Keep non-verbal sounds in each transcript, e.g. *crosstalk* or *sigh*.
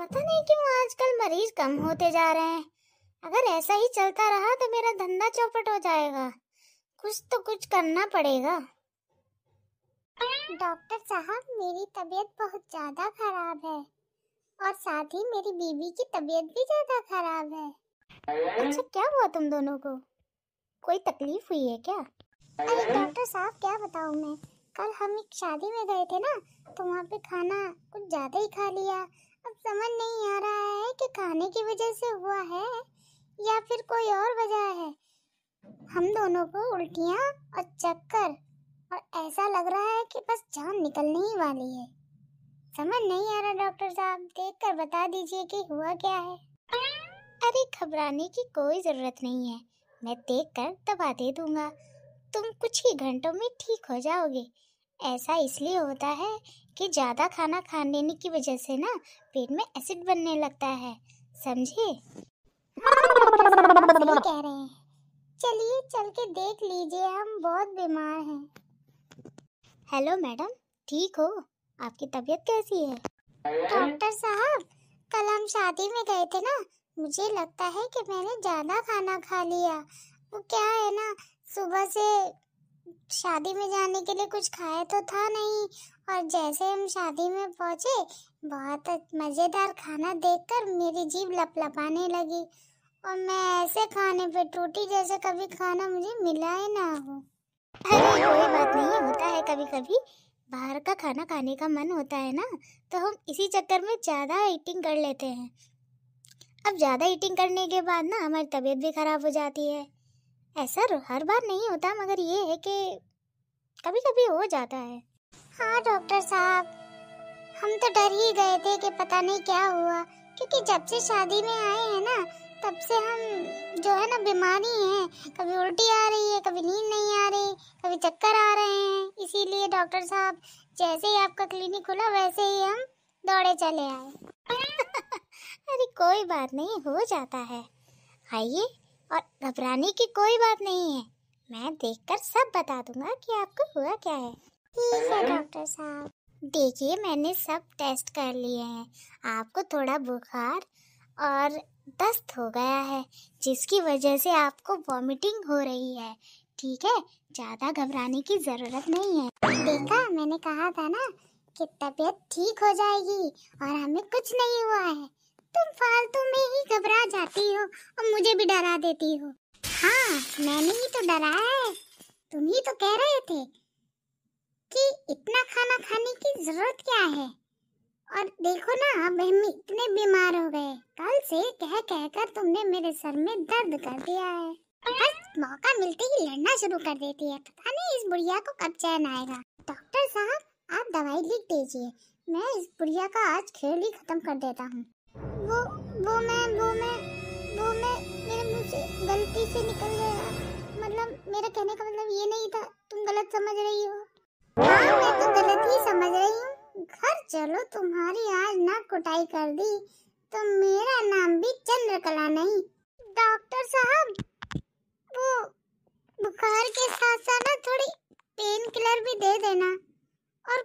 पता नहीं क्यों आजकल मरीज कम होते जा रहे हैं अगर ऐसा ही चलता रहा तो मेरा धंधा चौपट हो जाएगा कुछ तो कुछ करना पड़ेगा डॉक्टर साहब मेरी तबीयत बहुत ज्यादा खराब है और साथ ही मेरी बीवी की तबीयत भी ज्यादा खराब है अच्छा क्या हुआ तुम दोनों को कोई तकलीफ हुई है क्या अरे डॉक्टर साहब क्या बताऊँ मैं कल हम एक शादी में गए थे ना तो वहाँ पे खाना कुछ ज्यादा ही खा लिया समझ नहीं आ रहा है कि खाने की वजह से हुआ है या फिर कोई और वजह है हम दोनों को उल्टियाँ और चक्कर और ऐसा लग रहा है कि बस जान निकलने ही वाली है समझ नहीं आ रहा डॉक्टर साहब देख कर बता दीजिए कि हुआ क्या है अरे घबराने की कोई ज़रूरत नहीं है मैं देख कर दबा दे दूंगा तुम कुछ ही घंटों में ठीक हो जाओगे ऐसा इसलिए होता है कि ज़्यादा खाना खा लेने की वजह से ना पेट में एसिड बनने लगता है समझे कह रहे हैं चलिए चल के देख लीजिए हम बहुत बीमार हैं हेलो मैडम ठीक हो आपकी तबीयत कैसी है डॉक्टर साहब कल हम शादी में गए थे ना मुझे लगता है कि मैंने ज़्यादा खाना खा लिया वो क्या है ना सुबह से शादी में जाने के लिए कुछ खाया तो था नहीं और जैसे हम शादी में पहुंचे बहुत मज़ेदार खाना देखकर मेरी जीभ लपलपाने लगी और मैं ऐसे खाने पे टूटी जैसे कभी खाना मुझे मिला ही ना हो अरे कोई बात नहीं होता है कभी कभी बाहर का खाना खाने का मन होता है ना तो हम इसी चक्कर में ज़्यादा ईटिंग कर लेते हैं अब ज़्यादा ईटिंग करने के बाद ना हमारी तबीयत भी ख़राब हो जाती है ऐसा हर बार नहीं होता मगर ये है कि कभी कभी हो जाता है हाँ डॉक्टर साहब हम तो डर ही गए थे कि पता नहीं क्या हुआ क्योंकि जब से शादी में आए हैं ना तब से हम जो है ना बीमारी है कभी उल्टी आ रही है कभी नींद नहीं आ रही कभी चक्कर आ रहे हैं इसीलिए डॉक्टर साहब जैसे ही आपका क्लिनिक खुला वैसे ही हम दौड़े चले आए *laughs* अरे कोई बात नहीं हो जाता है आइए और घबराने की कोई बात नहीं है मैं देखकर सब बता दूंगा कि आपको हुआ क्या है ठीक है डॉक्टर साहब देखिए मैंने सब टेस्ट कर लिए हैं आपको थोड़ा बुखार और दस्त हो गया है जिसकी वजह से आपको वॉमिटिंग हो रही है ठीक है ज़्यादा घबराने की ज़रूरत नहीं है देखा मैंने कहा था ना कि तबीयत ठीक हो जाएगी और हमें कुछ नहीं हुआ है तुम फालतू में ही घबरा जाती हो और मुझे भी डरा देती हो हाँ मैंने ही तो डराया है तुम ही तो कह रहे थे कि इतना खाना खाने की जरूरत क्या है और देखो ना अब हम इतने बीमार हो गए कल से कह कह कर तुमने मेरे सर में दर्द कर दिया है बस मौका मिलते ही लड़ना शुरू कर देती है पता नहीं इस बुढ़िया को कब चैन आएगा डॉक्टर साहब आप दवाई लिख दीजिए मैं इस बुढ़िया का आज खेल ही खत्म कर देता हूँ वो वो मैं वो मैं वो मैं मेरे मुंह से गलती से निकल गया मतलब मेरा कहने का मतलब ये नहीं था तुम गलत समझ रही हो हाँ मैं तो गलत ही समझ रही हूँ घर चलो तुम्हारी आज ना कुटाई कर दी तो मेरा नाम भी चंद्रकला नहीं डॉक्टर साहब वो बुखार के साथ साथ ना थोड़ी पेन किलर भी दे देना और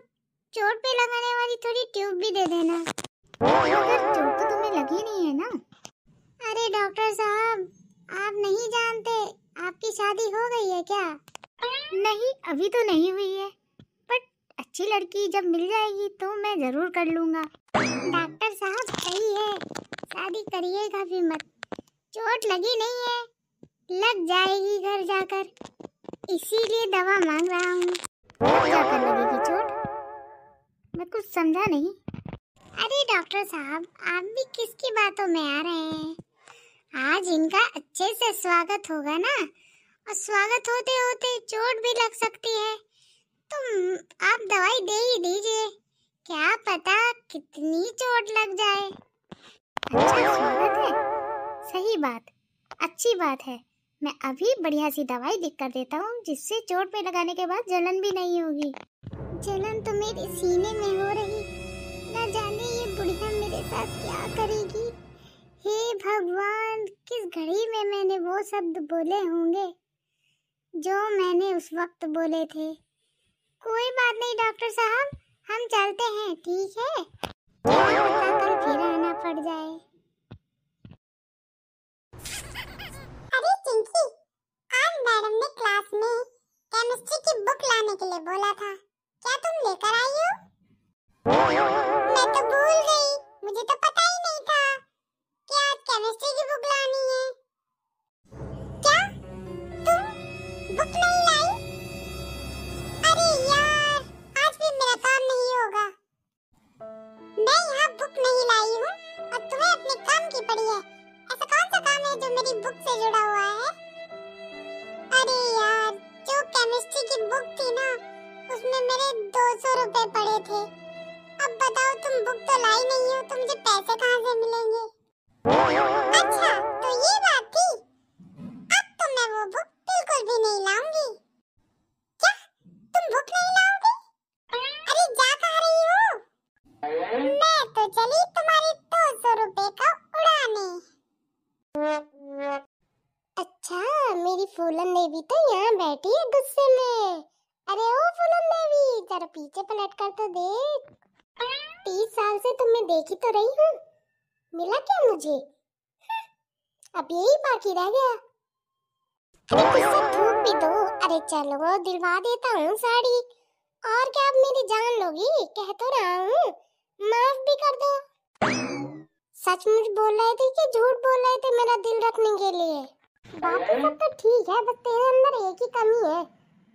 चोट पे लगाने वाली थोड़ी ट्यूब भी दे देना अगर तुम तो लगी नहीं है ना अरे डॉक्टर साहब आप नहीं जानते आपकी शादी हो गई है क्या नहीं अभी तो नहीं हुई है बट अच्छी लड़की जब मिल जाएगी तो मैं ज़रूर कर लूँगा डॉक्टर साहब सही है शादी करिएगा भी मत चोट लगी नहीं है लग जाएगी घर जाकर इसीलिए दवा मांग रहा हूँ लगेगी चोट मैं कुछ समझा नहीं अरे डॉक्टर साहब आप भी किसकी बातों में आ रहे हैं आज इनका अच्छे से स्वागत होगा ना और स्वागत होते होते चोट भी लग सकती है तो आप दवाई दे ही दीजिए क्या पता कितनी चोट लग जाए अच्छा स्वागत है सही बात अच्छी बात है मैं अभी बढ़िया सी दवाई लिख कर देता हूँ जिससे चोट पे लगाने के बाद जलन भी नहीं होगी जलन तो मेरे सीने में हो रही साथ क्या करेगी हे भगवान किस घड़ी में मैंने वो शब्द बोले होंगे जो मैंने उस वक्त बोले थे कोई बात नहीं डॉक्टर साहब हम चलते हैं ठीक है कल फिर आना पड़ जाए अरे चिंकी आज मैडम ने क्लास में केमिस्ट्री की बुक लाने के लिए बोला था क्या तुम लेकर आई हो मैं तो भूल गई मुझे तो पता ही नहीं था कि आज केमिस्ट्री की बुक लानी है क्या तुम बुक नहीं मुझे पैसे कहाँ से मिलेंगे अच्छा तो ये बात थी अब तो मैं वो बुक बिल्कुल भी नहीं लाऊंगी क्या तुम बुक नहीं लाओगी अरे जा कहाँ रही हो मैं तो चली तुम्हारे दो सौ रुपए का उड़ाने अच्छा मेरी फूलन देवी तो यहाँ बैठी है गुस्से में अरे ओ फूलन देवी जरा पीछे पलट कर तो देख तीस साल से तुम्हें तो देखी तो रही हूँ मिला क्या मुझे हम्म, अब यही बाकी रह गया थूक तो भी दो अरे चलो दिलवा देता हूँ साड़ी और क्या अब मेरी जान लोगी कह तो रहा हूँ माफ भी कर दो सच मुझ बोल रहे थे कि झूठ बोल रहे थे मेरा दिल रखने के लिए बाकी सब तो ठीक है बस तेरे अंदर एक ही कमी है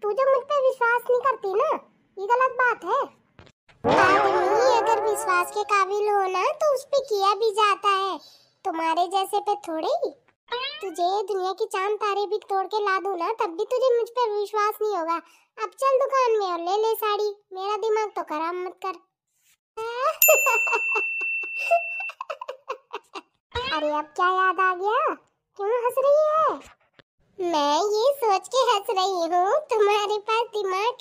तू जो मुझ पर विश्वास नहीं करती ना ये गलत बात है अगर विश्वास के काबिल हो ना तो उस पर किया भी जाता है तुम्हारे जैसे पे थोड़े ही तुझे दुनिया के चांद तारे भी तोड़ के ला दू ना तब भी तुझे मुझ पर विश्वास नहीं होगा अब चल दुकान में और ले ले साड़ी मेरा दिमाग तो खराब मत कर *laughs* अरे अब क्या याद आ गया क्यों हंस रही है मैं ये सोच के हंस रही हूँ तुम्हारे पास दिमाग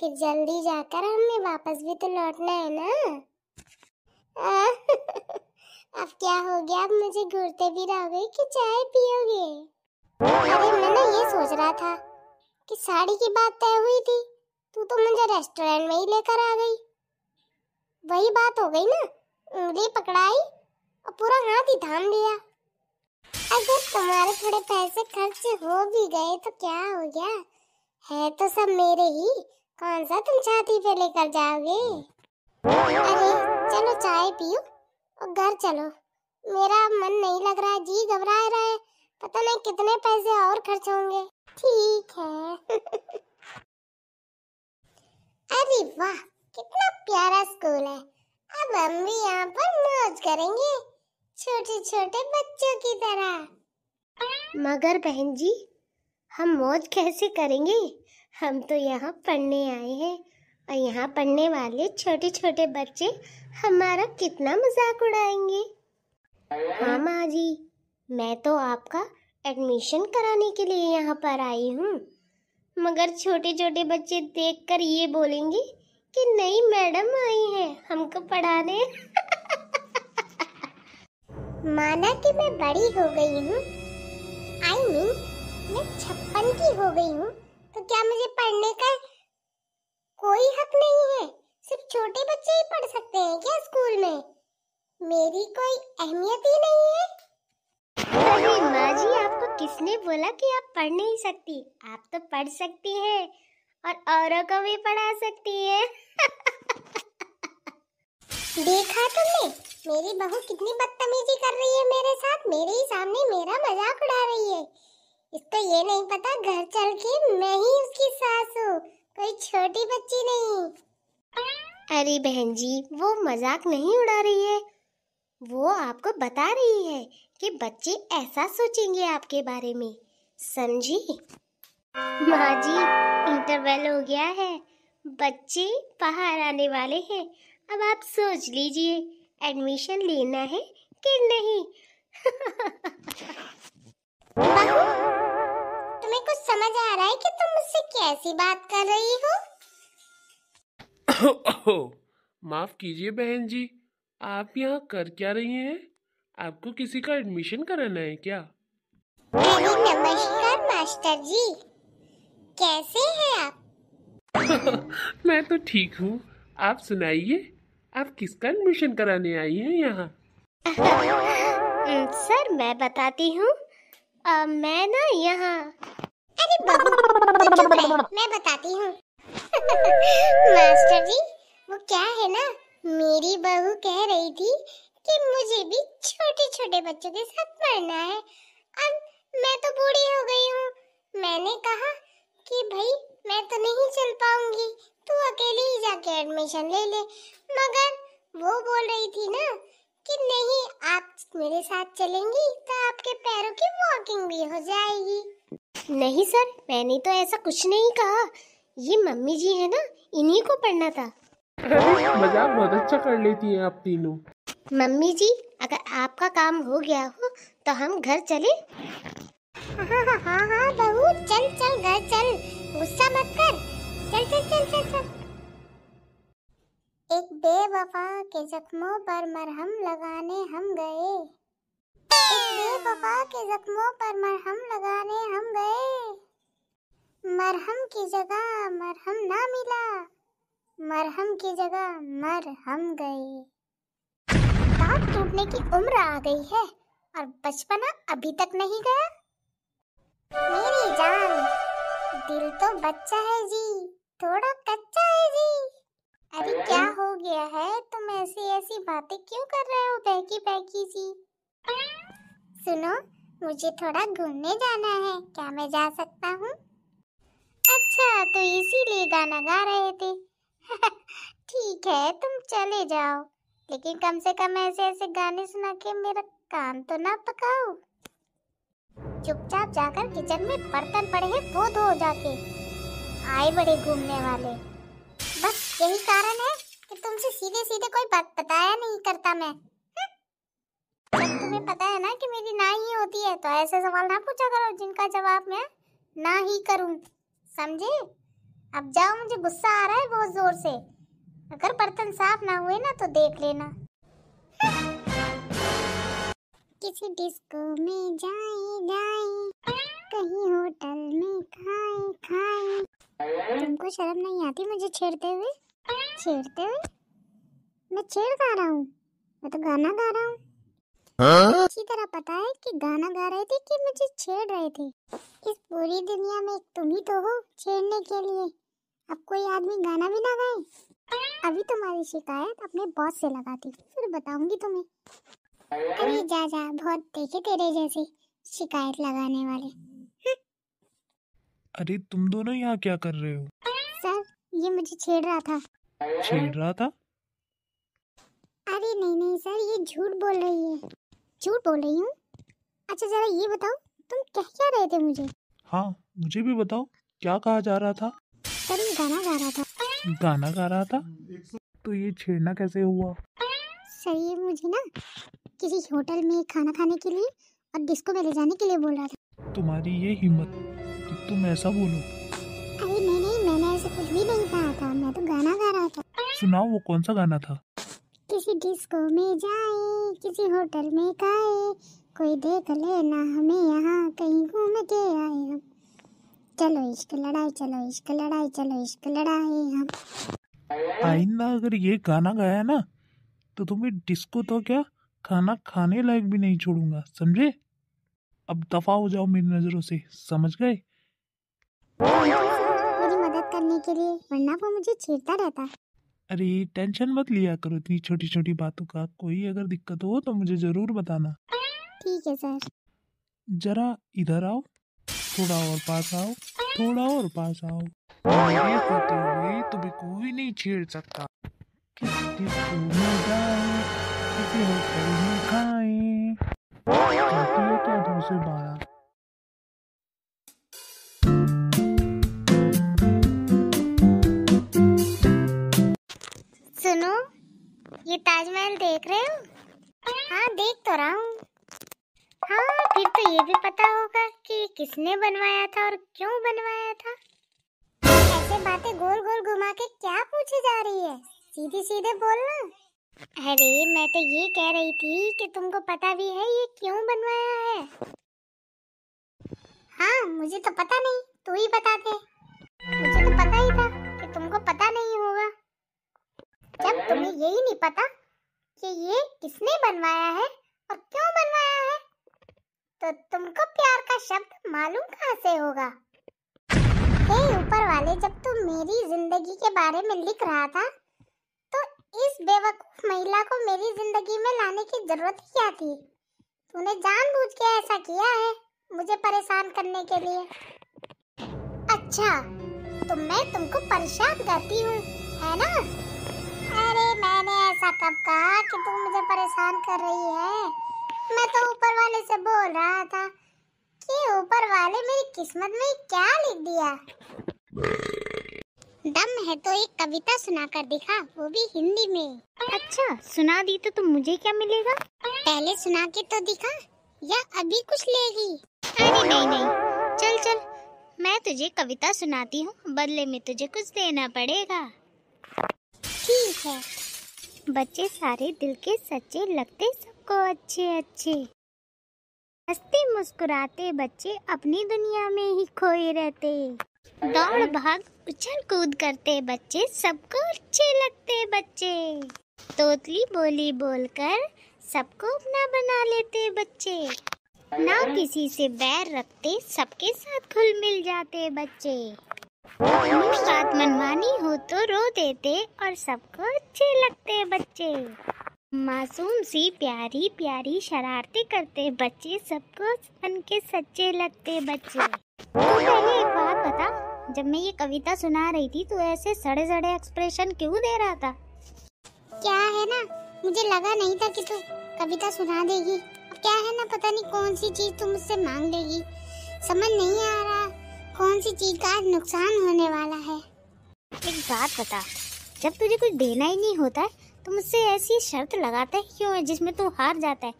फिर जल्दी जाकर हमें वापस भी तो लौटना है ना *laughs* अब क्या हो गया अब मुझे घूरते भी रहोगे कि चाय पियोगे अरे मैं ना ये सोच रहा था कि साड़ी की बात तय हुई थी तू तो मुझे रेस्टोरेंट में ही लेकर आ गई वही बात हो गई ना उंगली पकड़ाई और पूरा हाथ ही थाम लिया अगर तुम्हारे थोड़े पैसे खर्च हो भी गए तो क्या हो गया है तो सब मेरे ही कौन सा तुम छाती पे लेकर जाओगे अरे चलो चाय पियो और घर चलो मेरा मन नहीं लग रहा जी घबरा रहा है पता नहीं कितने पैसे और खर्च होंगे ठीक है *laughs* अरे वाह कितना प्यारा स्कूल है अब हम भी यहाँ पर मौज करेंगे छोटे छोटे बच्चों की तरह मगर बहन जी हम मौज कैसे करेंगे हम तो यहाँ पढ़ने आए हैं और यहाँ पढ़ने वाले छोटे छोटे बच्चे हमारा कितना मजाक उड़ाएंगे हाँ माँ जी मैं तो आपका एडमिशन कराने के लिए यहाँ पर आई हूँ मगर छोटे छोटे बच्चे देखकर ये बोलेंगे कि नई मैडम आई है हमको पढ़ाने *laughs* माना कि मैं बड़ी हो गई हूँ आई I मीन mean, मैं छप्पन की हो गई हूँ तो क्या मुझे पढ़ने का कोई हक नहीं है सिर्फ छोटे बच्चे ही पढ़ सकते हैं क्या स्कूल में मेरी कोई अहमियत ही नहीं है अरे माँ जी आपको किसने बोला कि आप पढ़ नहीं सकती आप तो पढ़ सकती हैं और औरों को भी पढ़ा सकती हैं देखा तुमने मेरी बहू कितनी बदतमीजी कर रही है मेरे साथ मेरे ही सामने मेरा मजाक उड़ा रही है इसको ये नहीं पता घर चल के मैं ही उसकी सास हूँ कोई छोटी बच्ची नहीं अरे बहन जी वो मजाक नहीं उड़ा रही है वो आपको बता रही है कि बच्चे ऐसा सोचेंगे आपके बारे में समझी माँ जी इंटरवल हो गया है बच्चे बाहर आने वाले हैं अब आप सोच लीजिए एडमिशन लेना है कि नहीं *laughs* तुम्हें कुछ समझ आ रहा है कि तुम मुझसे कैसी बात कर रही हो माफ कीजिए बहन जी आप यहाँ कर क्या रही हैं? आपको किसी का एडमिशन कराना है क्या नमस्कार मास्टर जी कैसे हैं आप *laughs* मैं तो ठीक हूँ आप सुनाइए आप किसका एडमिशन कराने आई हैं यहाँ *laughs* सर मैं बताती हूँ आ, मैं ना यहाँ अरे मैं बताती हूँ *laughs* मास्टर जी वो क्या है ना मेरी बहू कह रही थी कि मुझे भी छोटे छोटे बच्चों के साथ पढ़ना है अब मैं तो बूढ़ी हो गई हूँ मैंने कहा कि भाई मैं तो नहीं चल पाऊंगी तू अकेले ही जाके एडमिशन ले ले मगर वो बोल रही थी ना कि नहीं आप मेरे साथ चलेंगी तो आपके पैरों की वॉकिंग भी हो जाएगी नहीं सर मैंने तो ऐसा कुछ नहीं कहा ये मम्मी जी है ना इन्हीं को पढ़ना था मजाक बहुत अच्छा कर लेती हैं आप तीनों मम्मी जी अगर आपका काम हो गया हो तो हम घर चले हाँ, हाँ हाँ हाँ बहू चल चल घर चल गुस्सा मत कर चल चल चल चल चल एक बेवफा के जख्मों पर मरहम लगाने हम गए एक बेवफा के जख्मों पर मरहम लगाने हम गए मरहम की जगह मरहम ना मिला मरहम की जगह मर हम गए दांत टूटने की उम्र आ गई है और बचपना अभी तक नहीं गया मेरी जान दिल तो बच्चा है जी थोड़ा कच्चा है जी अरे क्या हो गया है तुम ऐसी ऐसी बातें क्यों कर रहे हो बैकी बैकी जी सुनो मुझे थोड़ा घूमने जाना है क्या मैं जा सकता हूँ अच्छा तो इसीलिए गाना गा रहे थे *laughs* ठीक है तुम चले जाओ लेकिन कम से कम ऐसे ऐसे गाने सुना के मेरा कान तो ना पकाओ चुपचाप जाकर किचन में बर्तन पड़े हैं वो धो जाके आए बड़े घूमने वाले यही कारण है कि तुमसे सीधे सीधे कोई बात बताया नहीं करता मैं हम्म। जब तुम्हें पता है ना कि मेरी ना ही होती है तो ऐसे सवाल ना पूछा करो जिनका जवाब मैं ना ही करूं समझे अब जाओ मुझे गुस्सा आ रहा है बहुत जोर से अगर बर्तन साफ ना हुए ना तो देख लेना किसी डिस्को में जाए जाए कहीं होटल में खाए खाए तुमको शर्म नहीं आती मुझे छेड़ते हुए छेड़ते हुए मैं छेड़ गा रहा हूँ मैं तो गाना गा रहा हूँ अच्छी हाँ? तरह पता है कि गाना गा रहे थे कि मुझे छेड़ रहे थे इस पूरी दुनिया में तुम ही तो हो छेड़ने के लिए अब कोई आदमी गाना भी ना गाए अभी तुम्हारी शिकायत अपने बॉस से लगाती फिर बताऊंगी तुम्हें अरे जा जा बहुत देखे तेरे जैसे शिकायत लगाने वाले हम्म। अरे तुम दोनों यहाँ क्या कर रहे हो सर ये मुझे छेड़ रहा था छेड़ रहा था अरे नहीं नहीं सर ये झूठ बोल रही है झूठ बोल रही हूँ अच्छा जरा ये बताओ तुम कह क्या रहे थे मुझे हाँ मुझे भी बताओ क्या कहा जा रहा था सर गाना गा रहा था गाना गा रहा था तो ये छेड़ना कैसे हुआ सर ये मुझे ना किसी होटल में खाना खाने के लिए और डिस्को में ले जाने के लिए बोल रहा था तुम्हारी ये हिम्मत तुम ऐसा बोलो अरे नहीं नहीं मैंने ऐसा कुछ भी नहीं कहा था मैं सुनाओ वो कौन सा गाना था किसी डिस्को में जाए किसी होटल में खाए कोई देख लेना हमें यहाँ कहीं घूम के आए हम चलो इश्क लड़ाई चलो इश्क लड़ाई चलो इश्क लड़ाई हम आइंदा अगर ये गाना गाया ना तो तुम्हें डिस्को तो क्या खाना खाने लायक भी नहीं छोड़ूंगा समझे अब दफा हो जाओ मेरी नजरों से समझ गए मेरी मदद करने के लिए वरना वो मुझे छेड़ता रहता अरे टेंशन मत लिया करो इतनी छोटी छोटी बातों का कोई अगर दिक्कत हो तो मुझे जरूर बताना ठीक है सर जरा इधर आओ थोड़ा और पास आओ थोड़ा और पास आओ ये करते हुए तुम्हें कोई नहीं छेड़ सकता किसी होटल में खाए क्या दो से बारह सुनो ये ताजमहल देख रहे हो हाँ देख तो रहा हूँ हाँ फिर तो ये भी पता होगा कि किसने बनवाया था और क्यों बनवाया था ऐसे बातें गोल गोल घुमा के क्या पूछी जा रही है सीधे सीधे बोलना अरे मैं तो ये कह रही थी कि तुमको पता भी है ये क्यों बनवाया है हाँ मुझे तो पता नहीं तू ही बता दे मुझे तो पता ही था कि तुमको पता नहीं होगा जब तुम्हें यही नहीं पता कि ये किसने बनवाया है और क्यों बनवाया है तो तुमको प्यार का शब्द मालूम कहाँ से होगा ऊपर वाले जब तुम मेरी जिंदगी के बारे में लिख रहा था तो इस बेवकूफ महिला को मेरी जिंदगी में लाने की जरूरत क्या थी तूने जानबूझ के ऐसा किया है मुझे परेशान करने के लिए अच्छा तो मैं तुमको परेशान करती हूँ है ना मैंने ऐसा कब कहा कि तू मुझे परेशान कर रही है मैं तो ऊपर वाले से बोल रहा था कि ऊपर वाले मेरी किस्मत में क्या लिख दिया दम है तो एक कविता सुना कर दिखा वो भी हिंदी में अच्छा सुना दी तो तुम मुझे क्या मिलेगा पहले सुना के तो दिखा या अभी कुछ लेगी अरे नहीं नहीं चल चल मैं तुझे कविता सुनाती हूँ बदले में तुझे कुछ देना पड़ेगा ठीक है बच्चे सारे दिल के सच्चे लगते सबको अच्छे अच्छे हंसते मुस्कुराते बच्चे अपनी दुनिया में ही खोए रहते दौड़ भाग उछल कूद करते बच्चे सबको अच्छे लगते बच्चे तोतली बोली बोलकर सबको अपना बना लेते बच्चे ना किसी से बैर रखते सबके साथ खुल मिल जाते बच्चे मन रो देते और सबको अच्छे लगते बच्चे मासूम सी प्यारी प्यारी शरारती करते बच्चे सबको बन के सच्चे लगते बच्चे तो एक बात बता जब मैं ये कविता सुना रही थी तो ऐसे सड़े सड़े एक्सप्रेशन क्यों दे रहा था क्या है ना मुझे लगा नहीं था कि तू कविता सुना देगी क्या है ना पता नहीं कौन सी चीज तुम मुझसे मांग लेगी समझ नहीं आ रहा कौन सी चीज का नुकसान होने वाला है एक बात बता जब तुझे कुछ देना ही नहीं होता है तो मुझसे ऐसी शर्त लगाता है क्यों है जिसमें तू हार जाता है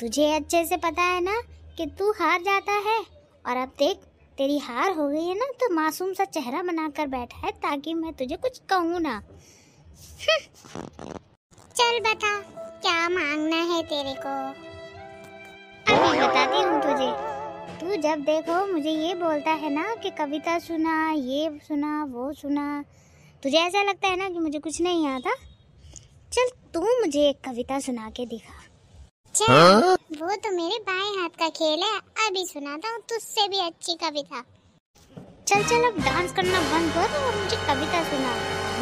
तुझे अच्छे से पता है ना कि तू हार जाता है और अब देख तेरी हार हो गई है ना तो मासूम सा चेहरा बनाकर बैठा है ताकि मैं तुझे कुछ कहूँ ना चल बता क्या मांगना है तेरे को अभी बताती हूँ तुझे तू जब देखो मुझे ये बोलता है ना कि कविता सुना ये सुना वो सुना तुझे ऐसा लगता है ना कि मुझे कुछ नहीं आता चल तू मुझे एक कविता सुना के दिखा हाँ? वो तो मेरे बाएं हाथ का खेल है अभी सुनाता हूँ तुझसे भी अच्छी कविता चल चल अब डांस करना बंद कर और मुझे कविता सुना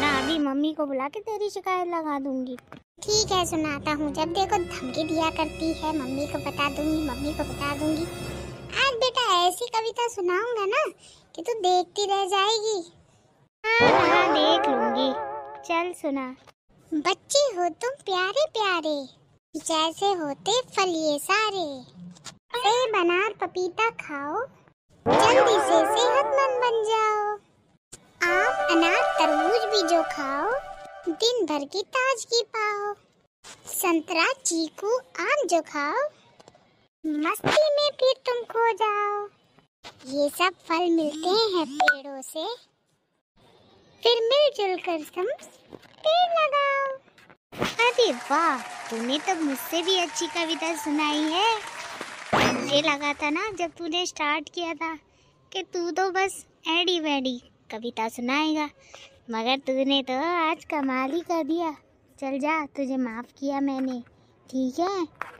ना अभी मम्मी को बुला के तेरी शिकायत लगा दूंगी ठीक है सुनाता हूँ जब देखो धमकी दिया करती है मम्मी को बता दूंगी मम्मी को बता दूंगी आज बेटा ऐसी कविता सुनाऊंगा ना कि तू देखती रह जाएगी हाँ हाँ देख लूंगी चल सुना बच्चे हो तुम प्यारे प्यारे जैसे होते फल ये सारे सेब अनार पपीता खाओ जल्दी से सेहतमंद बन जाओ आम अनार तरबूज भी जो खाओ दिन भर की ताजगी पाओ संतरा चीकू आम जो खाओ मस्ती फिर तुम खो जाओ ये सब फल मिलते हैं पेड़ों से फिर मिलजुल कर तुम पेड़ लगाओ अरे वाह तूने तो मुझसे भी अच्छी कविता सुनाई है मुझे लगा था ना जब तूने स्टार्ट किया था कि तू तो बस एडी वेडी कविता सुनाएगा मगर तूने तो आज कमाल ही कर दिया चल जा तुझे माफ़ किया मैंने ठीक है